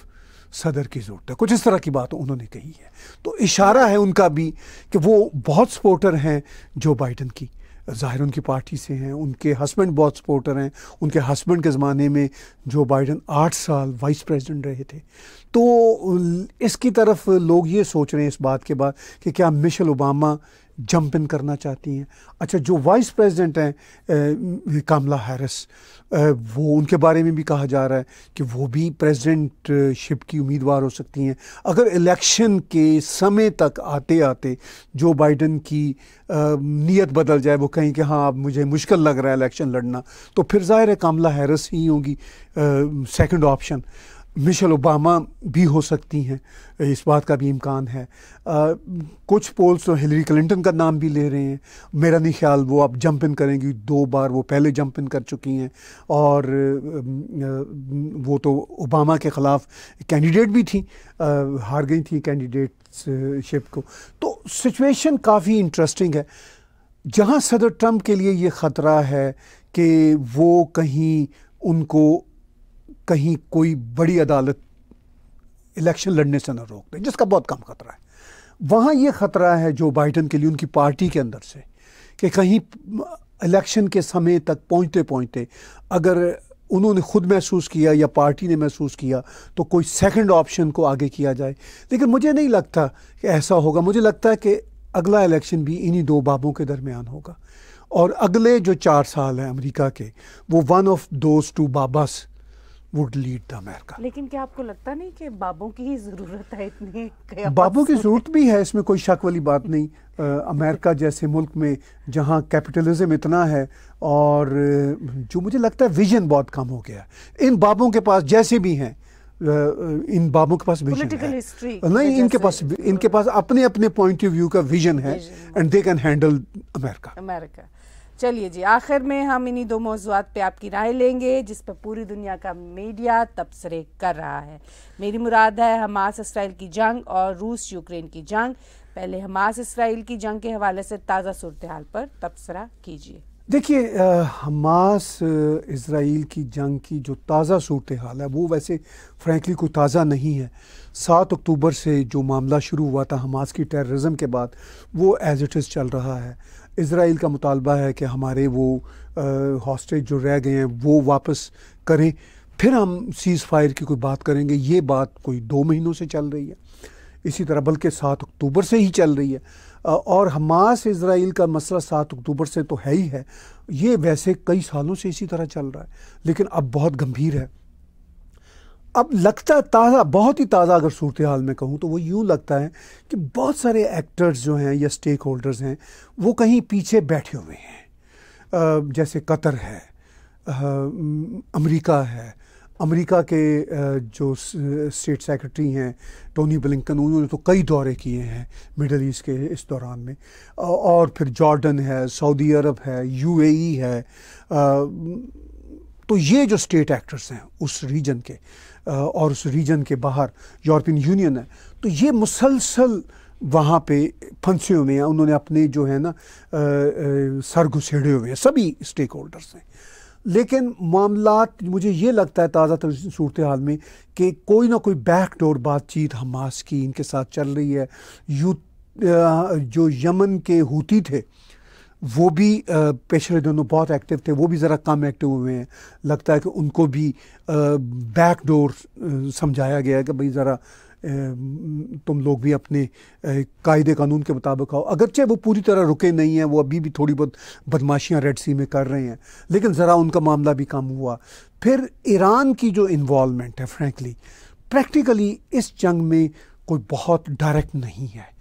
सदर की ज़रूरत है कुछ इस तरह की बात उन्होंने कही है तो इशारा है उनका भी कि वो बहुत सपोर्टर हैं जो बाइडन की ज़ाहिर उनकी पार्टी से हैं उनके हस्बैंड बहुत सपोर्टर हैं उनके हस्बैंड के ज़माने में जो बाइडन आठ साल वाइस प्रेसिडेंट रहे थे तो इसकी तरफ लोग ये सोच रहे हैं इस बात के बाद कि क्या मिशेल ओबामा जंप इन करना चाहती हैं अच्छा जो वाइस प्रेसिडेंट हैं कामला हैरिस वो उनके बारे में भी कहा जा रहा है कि वो भी शिप की उम्मीदवार हो सकती हैं अगर इलेक्शन के समय तक आते आते जो बाइडन की नीयत बदल जाए वो कहें कि हाँ अब मुझे मुश्किल लग रहा है इलेक्शन लड़ना तो फिर ज़ाहिर है कामला हैरिस ही होंगी सेकंड ऑप्शन मिशेल ओबामा भी हो सकती हैं इस बात का भी इम्कान है आ, कुछ पोल्स तो हिलरी क्लिंटन का नाम भी ले रहे हैं मेरा नहीं ख्याल वो अब जंप इन करेंगी दो बार वो पहले जंप इन कर चुकी हैं और वो तो ओबामा के ख़िलाफ़ कैंडिडेट भी थी आ, हार गई थी कैंडिडेटशिप को तो सिचुएशन काफ़ी इंटरेस्टिंग है जहाँ सदर ट्रम्प के लिए ये ख़तरा है कि वो कहीं उनको कहीं कोई बड़ी अदालत इलेक्शन लड़ने से ना रोक दे जिसका बहुत कम खतरा है वहाँ ये ख़तरा है जो बाइडन के लिए उनकी पार्टी के अंदर से कि कहीं इलेक्शन के समय तक पहुँचते पहुँचते अगर उन्होंने खुद महसूस किया या पार्टी ने महसूस किया तो कोई सेकंड ऑप्शन को आगे किया जाए लेकिन मुझे नहीं लगता कि ऐसा होगा मुझे लगता है कि अगला इलेक्शन भी इन्हीं दो बाबों के दरमियान होगा और अगले जो चार साल हैं अमेरिका के वो वन ऑफ दोज टू बाबास वुड लीड द अमेरिका लेकिन क्या आपको लगता नहीं कि बाबों की ही ज़रूरत है इतने बाबों की ज़रूरत भी है इसमें कोई शक वाली बात नहीं आ, अमेरिका जैसे मुल्क में जहाँ कैपिटलिज्म इतना है और जो मुझे लगता है विजन बहुत कम हो गया इन बाबों के पास जैसे भी हैं इन बाबों के पास विजन है नहीं इनके पास इनके पास अपने अपने पॉइंट ऑफ व्यू का विजन है and they can handle America America चलिए जी आखिर में हम इन्हीं दो मौजूद पे आपकी राय लेंगे जिस पर पूरी दुनिया का मीडिया तबसरे कर रहा है मेरी मुराद है हमास इसराइल की जंग और रूस यूक्रेन की जंग पहले हमास इसराइल की जंग के हवाले से ताज़ा सूरत हाल पर तबसरा कीजिए देखिए हमास इसराइल की जंग की जो ताज़ा सूरत हाल है वो वैसे फ्रैंकली कोई ताज़ा नहीं है सात अक्टूबर से जो मामला शुरू हुआ था हमास की टेररिज्म के बाद वो एज इट इज़ चल रहा है इसराइल का मुतालबा है कि हमारे वो हॉस्टेज जो रह गए हैं वो वापस करें फिर हम सीज़ फायर की कोई बात करेंगे ये बात कोई दो महीनों से चल रही है इसी तरह बल्कि सात अक्टूबर से ही चल रही है और हमास इसराइल का मसला सात अक्टूबर से तो है ही है ये वैसे कई सालों से इसी तरह चल रहा है लेकिन अब बहुत गंभीर है अब लगता ताज़ा बहुत ही ताज़ा अगर सूरत हाल में कहूँ तो वो यूँ लगता है कि बहुत सारे एक्टर्स जो हैं या स्टेक होल्डर्स हैं वो कहीं पीछे बैठे हुए हैं जैसे कतर है अमेरिका है अमेरिका के जो स्टेट सेक्रेटरी हैं टोनी ब्लिंकन उन्होंने तो कई दौरे किए हैं मिडल ईस्ट के इस दौरान में और फिर जॉर्डन है सऊदी अरब है यूएई e है तो ये जो स्टेट एक्टर्स हैं उस रीजन के और उस रीजन के बाहर यूरोपियन यूनियन है तो ये मुसलसल वहाँ पे फंसे हुए हैं उन्होंने अपने जो है ना सर घुसेड़े हुए हैं सभी स्टेक होल्डर्स हैं लेकिन मामला मुझे ये लगता है ताज़ा तर सूरत हाल में कि कोई ना कोई बैक डोर बातचीत हमास की इनके साथ चल रही है यू जो यमन के हूती थे वो भी पेशरे दोनों बहुत एक्टिव थे वो भी ज़रा कम एक्टिव हुए हैं लगता है कि उनको भी बैक डोर समझाया गया कि भाई ज़रा तुम लोग भी अपने कायदे कानून के मुताबिक आओ अगरचे वो पूरी तरह रुके नहीं हैं वो अभी भी थोड़ी बहुत बदमाशियाँ रेड सी में कर रहे हैं लेकिन ज़रा उनका मामला भी कम हुआ फिर ईरान की जो इन्वॉलमेंट है फ्रेंकली प्रैक्टिकली इस जंग में कोई बहुत डायरेक्ट नहीं है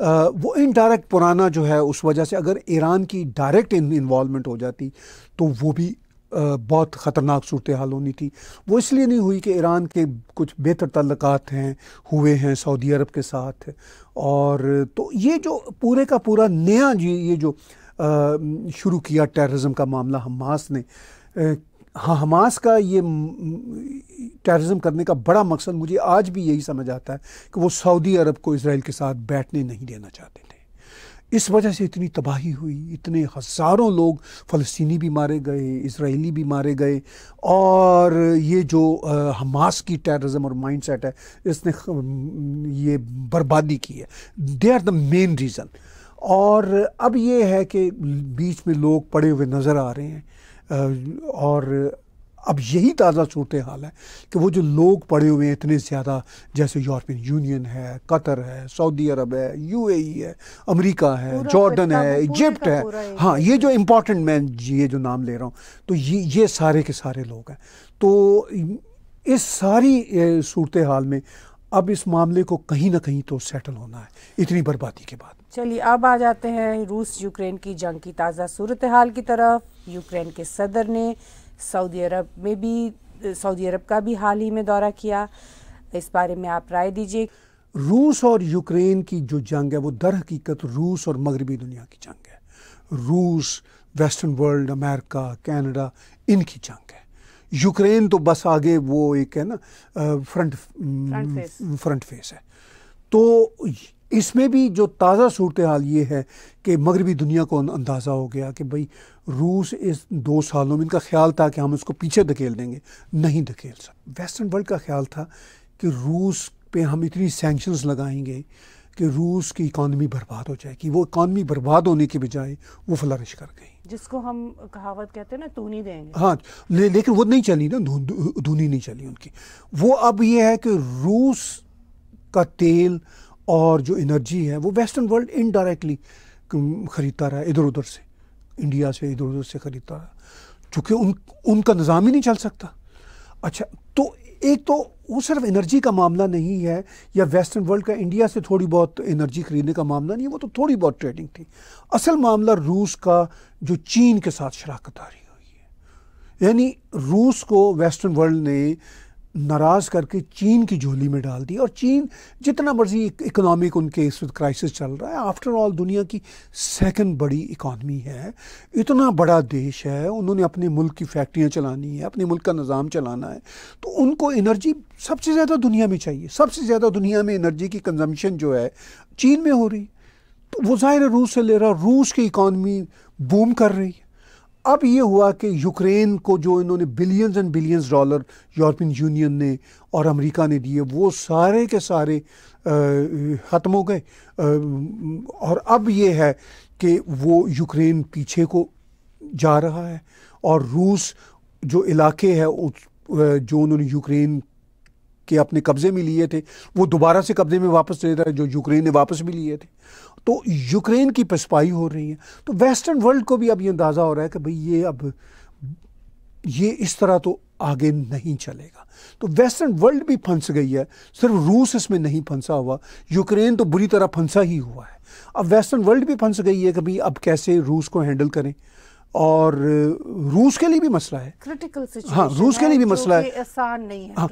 वो इनडायरेक्ट पुराना जो है उस वजह से अगर ईरान की डायरेक्ट इन्वॉलमेंट हो जाती तो वो भी बहुत ख़तरनाक सूरत हाल होनी थी वो इसलिए नहीं हुई कि ईरान के कुछ बेहतर तल्लक हैं हुए हैं सऊदी अरब के साथ और तो ये जो पूरे का पूरा नया ये जो शुरू किया टेररिज्म का मामला हमास ने हाँ हमास का ये टेररिज्म करने का बड़ा मकसद मुझे आज भी यही समझ आता है कि वो सऊदी अरब को इसराइल के साथ बैठने नहीं देना चाहते थे इस वजह से इतनी तबाही हुई इतने हज़ारों लोग फ़लस्तीनी भी मारे गए इसराइली भी मारे गए और ये जो हमास की टेररिज्म और माइंड सेट है इसने ये बर्बादी की है they are the main reason और अब ये है कि बीच में लोग पड़े हुए नज़र आ रहे हैं और अब यही ताज़ा सूरत हाल है कि वो जो लोग पड़े हुए हैं इतने ज़्यादा जैसे यूरोपियन यूनियन है कतर है सऊदी अरब है यूएई है अमेरिका है जॉर्डन है इजिप्ट है हाँ ये जो इम्पोर्टेंट मैं ये जो नाम ले रहा हूँ तो ये ये सारे के सारे लोग हैं तो इस सारी सूरत हाल में अब इस मामले को कहीं ना कहीं तो सेटल होना है इतनी बर्बादी के बाद चलिए अब आ जाते हैं रूस यूक्रेन की जंग की ताज़ा सूरत हाल की तरफ यूक्रेन के सदर ने सऊदी अरब में भी सऊदी अरब का भी हाल ही में दौरा किया इस बारे में आप राय दीजिए रूस और यूक्रेन की जो जंग है वो दर हकीकत रूस और मगरबी दुनिया की जंग है रूस वेस्टर्न वर्ल्ड अमेरिका कैनेडा इनकी जंग है यूक्रेन तो बस आगे वो एक है ना फ्रंट फ्रंट फेस है तो इसमें भी जो ताज़ा सूरत हाल ये है कि मगरबी दुनिया को अं-, अंदाज़ा हो गया कि भाई रूस इस दो सालों में इनका ख्याल था कि हम उसको पीछे धकेल देंगे नहीं धकेल सकते वेस्टर्न वर्ल्ड का ख्याल था कि रूस पे हम इतनी सेंक्शंस लगाएंगे कि रूस की इकानमी बर्बाद हो जाएगी वो इकानमी बर्बाद होने के बजाय वो फ्लरिश कर गई जिसको हम कहावत कहते हैं ना धूनी देंगे हाँ ले, लेकिन वो नहीं चली ना धूनी नहीं चली उनकी वो अब ये है कि रूस का तेल और जो एनर्जी है वो वेस्टर्न वर्ल्ड इनडायरेक्टली ख़रीदता रहा इधर उधर से इंडिया से इधर उधर से ख़रीदता रहा चूँकि उन उनका निज़ाम ही नहीं चल सकता अच्छा तो एक तो वो सिर्फ एनर्जी का मामला नहीं है या वेस्टर्न वर्ल्ड का इंडिया से थोड़ी बहुत एनर्जी खरीदने का मामला नहीं है वो तो थोड़ी बहुत ट्रेडिंग थी असल मामला रूस का जो चीन के साथ शराकत आ रही हुई है यानी रूस को वेस्टर्न वर्ल्ड ने नाराज़ करके चीन की झोली में डाल दी और चीन जितना मर्जी इकोनॉमिक उनके इस वक्त क्राइसिस चल रहा है आफ्टर ऑल दुनिया की सेकंड बड़ी इकॉनमी है इतना बड़ा देश है उन्होंने अपने मुल्क की फैक्ट्रियां चलानी है अपने मुल्क का निज़ाम चलाना है तो उनको एनर्जी सबसे ज़्यादा दुनिया में चाहिए सबसे ज़्यादा दुनिया में एनर्जी की कंजम्पशन जो है चीन में हो रही तो वो ज़ाहिर रूस से ले रहा रूस की इकॉनमी बूम कर रही है अब ये हुआ कि यूक्रेन को जो इन्होंने billions and billions dollar European Union ने और अमेरिका ने दिए वो सारे के सारे ख़त्म हो गए और अब ये है कि वो यूक्रेन पीछे को जा रहा है और रूस जो इलाके हैं जो उन्होंने यूक्रेन के अपने कब्ज़े में लिए थे वो दोबारा से कब्ज़े में वापस ले रहा है जो यूक्रेन ने वापस भी लिए थे तो यूक्रेन की पसपाई हो रही है तो वेस्टर्न वर्ल्ड को भी अब ये अंदाज़ा हो रहा है कि भाई ये अब ये इस तरह तो आगे नहीं चलेगा तो वेस्टर्न वर्ल्ड भी फंस गई है सिर्फ रूस इसमें नहीं फंसा हुआ यूक्रेन तो बुरी तरह फंसा ही हुआ है अब वेस्टर्न वर्ल्ड भी फंस गई है कि भाई अब कैसे रूस को हैंडल करें और रूस के लिए भी मसला है क्रिटिकल हाँ रूस के लिए भी मसला है आसान नहीं है हाँ,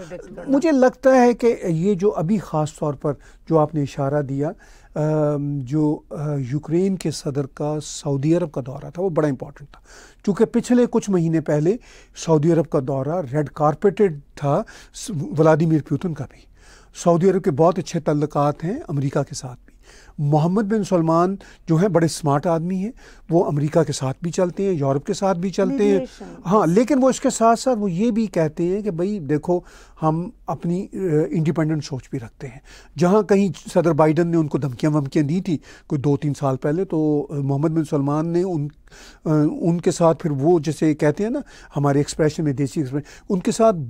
मुझे लगता है कि ये जो अभी ख़ास तौर पर जो आपने इशारा दिया जो यूक्रेन के सदर का सऊदी अरब का दौरा था वो बड़ा इम्पॉर्टेंट था क्योंकि पिछले कुछ महीने पहले सऊदी अरब का दौरा रेड कारपेटेड था व्लादिमिर पुतिन का भी सऊदी अरब के बहुत अच्छे तल्लक हैं अमेरिका के साथ भी मोहम्मद बिन सलमान जो हैं बड़े स्मार्ट आदमी हैं वो अमेरिका के साथ भी चलते हैं यूरोप के साथ भी चलते हैं हाँ लेकिन वो इसके साथ साथ वो ये भी कहते हैं कि भाई देखो हम अपनी इंडिपेंडेंट सोच भी रखते हैं जहाँ कहीं सदर बाइडन ने उनको धमकियाँ वमकियाँ दी थी कोई दो तीन साल पहले तो मोहम्मद बिन सलमान ने उन उनके साथ फिर वो जैसे कहते हैं ना हमारे एक्सप्रेशन में देसी एक्सप्रेशन उनके साथ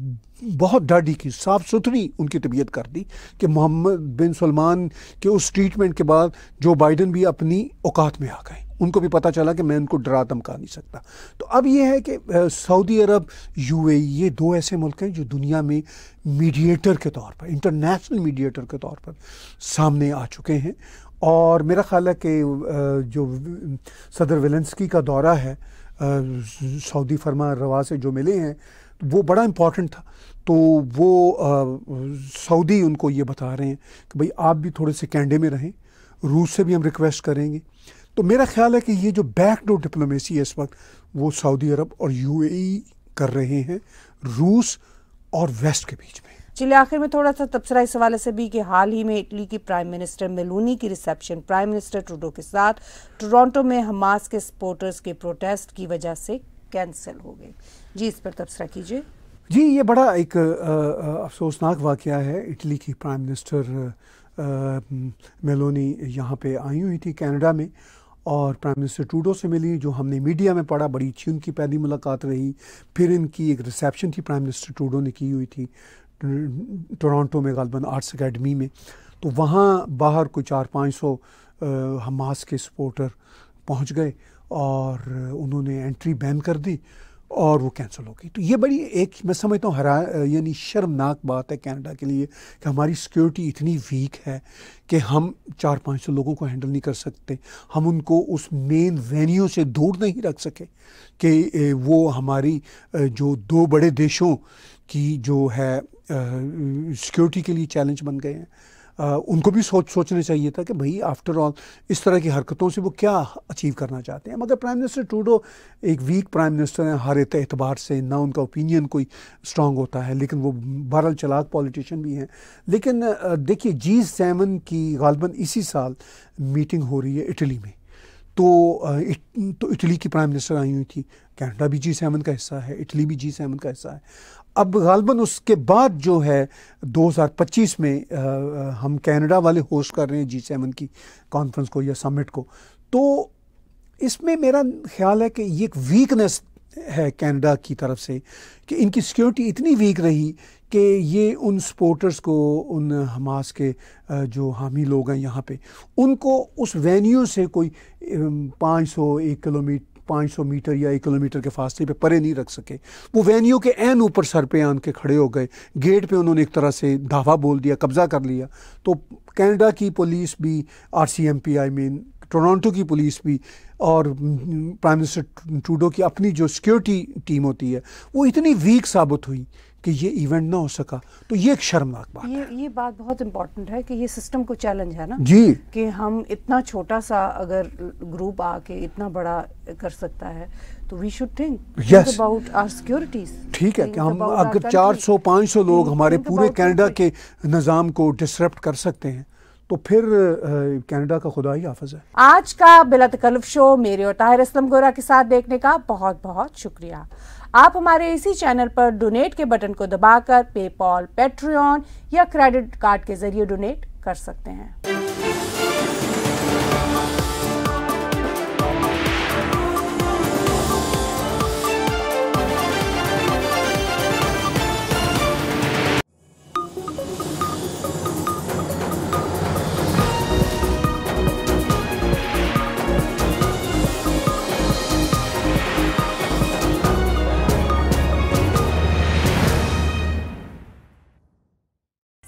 बहुत डाडी की साफ सुथरी उनकी तबीयत कर दी कि मोहम्मद बिन सलमान के उस ट्रीटमेंट के बाद जो बाइडन भी अपनी औकात में आ गए उनको भी पता चला कि मैं उनको डरा धमका नहीं सकता तो अब ये है कि सऊदी अरब यूएई ये दो ऐसे मुल्क हैं जो दुनिया में मीडिएटर के तौर पर इंटरनेशनल मीडिएटर के तौर पर सामने आ चुके हैं और मेरा ख्याल है कि जो सदर वेलेंसकी का दौरा है सऊदी फरमा रवा से जो मिले हैं वो बड़ा इम्पॉर्टेंट था तो वो सऊदी उनको ये बता रहे हैं कि भाई आप भी थोड़े से कैंडे में रहें रूस से भी हम रिक्वेस्ट करेंगे तो मेरा ख्याल है कि ये जो बैकडोर डिप्लोमेसी है इस वक्त वो सऊदी अरब और यूएई e कर रहे हैं रूस और वेस्ट के बीच में चलिए आखिर में थोड़ा सा तबसरा इस हवाले से भी कि हाल ही में इटली की प्राइम मिनिस्टर मेलोनी की रिसेप्शन प्राइम मिनिस्टर ट्रूडो के साथ टोरंटो में हमास के सपोर्टर्स के प्रोटेस्ट की वजह से कैंसिल हो गई जी इस पर तबसरा कीजिए जी ये बड़ा एक अफसोसनाक वाक़ है इटली की प्राइम मिनिस्टर मेलोनी यहाँ पे आई हुई थी कैनेडा में और प्राइम मिनिस्टर टूडो से मिली जो हमने मीडिया में पढ़ा बड़ी अच्छी उनकी पहली मुलाकात रही फिर इनकी एक रिसेप्शन थी प्राइम मिनिस्टर टूडो ने की हुई थी टोरंटो में गलबन आर्ट्स अकेडमी में तो वहाँ बाहर कोई चार पाँच सौ हमास के सपोर्टर पहुँच गए और उन्होंने एंट्री बैन कर दी और वो कैंसिल हो गई तो ये बड़ी एक मैं समझता हूँ हरा यानी शर्मनाक बात है कनाडा के लिए कि हमारी सिक्योरिटी इतनी वीक है कि हम चार पाँच सौ लोगों को हैंडल नहीं कर सकते हम उनको उस मेन वेन्यू से दूर नहीं रख सके कि वो हमारी जो दो बड़े देशों की जो है सिक्योरिटी के लिए चैलेंज बन गए हैं उनको भी सोच सोचना चाहिए था कि भाई आफ्टर ऑल इस तरह की हरकतों से वो क्या अचीव करना चाहते हैं मगर प्राइम मिनिस्टर टूडो एक वीक प्राइम मिनिस्टर हैं हर एतबार से ना उनका ओपिनियन कोई स्ट्रांग होता है लेकिन वो बहरल चलाक पॉलिटिशियन भी हैं लेकिन देखिए जी सेवन की गालबन इसी साल मीटिंग हो रही है इटली में तो इत, तो इटली की प्राइम मिनिस्टर आई हुई थी कैनेडा भी जी सेवन का हिस्सा है इटली भी जी सेवन का हिस्सा है अब गालबन उसके बाद जो है 2025 में आ, हम कनाडा वाले होस्ट कर रहे हैं जी सेवन की कॉन्फ्रेंस को या समिट को तो इसमें मेरा ख्याल है कि ये एक वीकनेस है कनाडा की तरफ से कि इनकी सिक्योरिटी इतनी वीक रही कि ये उन सपोर्टर्स को उन हमास के जो हामी लोग हैं यहाँ पे उनको उस वेन्यू से कोई 500 एक किलोमीटर 500 मीटर या एक किलोमीटर के फासले पे परे नहीं रख सके वो वैनियों के एन ऊपर सर पे आन के खड़े हो गए गेट पे उन्होंने एक तरह से धावा बोल दिया कब्ज़ा कर लिया तो कैनेडा की पुलिस भी R C M P I mean Toronto की पुलिस भी और प्राइम मिनिस्टर ट्रूडो की अपनी जो सिक्योरिटी टीम होती है वो इतनी वीक साबित हुई कि ये इवेंट ना हो सका तो ये एक शर्मनाक बात ये है। ये बात बहुत इम्पोर्टेंट है कि ये सिस्टम को चैलेंज है ना जी कि हम इतना छोटा सा अगर ग्रुप आके इतना बड़ा कर सकता है तो we should think about our securities ठीक है कि हम अगर 400 500 लोग हमारे पूरे कनाडा के निज़ाम को डिसरप्ट कर सकते हैं तो फिर कनाडा का खुदा ही हाफज है आज का बिला तकल्फ शो मेरे और ताहिर असलम गोरा के साथ देखने का बहुत बहुत शुक्रिया आप हमारे इसी चैनल पर डोनेट के बटन को दबाकर पेपॉल पेट्रियन या क्रेडिट कार्ड के जरिए डोनेट कर सकते हैं